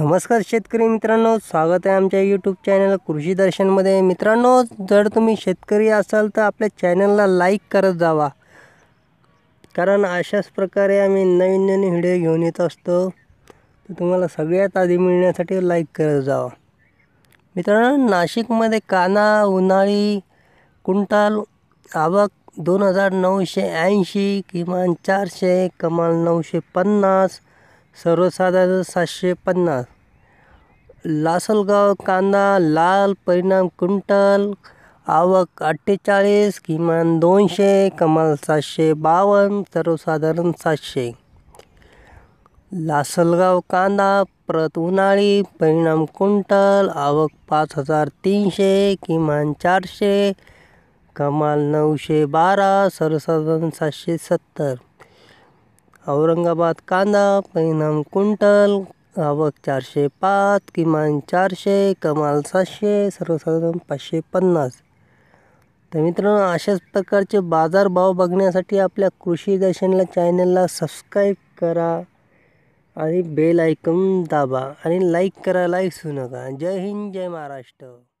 नमस्कार शेतकरी मित्रांनो स्वागत आहे आमच्या यूट्यूब चॅनल कृषी दर्शनमध्ये मित्रांनो जर तुम्ही शेतकरी असाल तर आपल्या चॅनलला लाईक करत जावा कारण अशाच प्रकारे आम्ही नवीन नवीन व्हिडिओ घेऊन येत असतो तर तुम्हाला सगळ्यात आधी मिळण्यासाठी लाईक करत जावा मित्रांनो नाशिकमध्ये काना उन्हाळी कुंटाल आवक दोन हजार नऊशे ऐंशी किमान चारशे कमाल नऊशे पन्नास सर्वसाधारण सातशे पन्नास लासलगाव कांदा लाल परिणाम कुंटल आवक अठ्ठेचाळीस किमान दोनशे कमाल सातशे बावन्न सर्वसाधारण सातशे लासलगाव कांदा प्रत उन्हाळी परिणाम कुंटल आवक पाच हजार तीनशे किमान चारशे कमाल नऊशे बारा सर्वसाधारण सातशे सत्तर औरंगाबाद कांदा परिणाम कुंटल आवक चारशे पाच किमान चारशे कमाल सातशे सर्वसाधारण पाचशे पन्नास तर मित्रांनो अशाच प्रकारचे बाजारभाव बघण्यासाठी आपल्या कृषी दर्शनला चॅनलला सबस्क्राईब करा आणि बेल ऐकून दाबा आणि लाईक करा लाईक सुनका नका जय हिंद जय महाराष्ट्र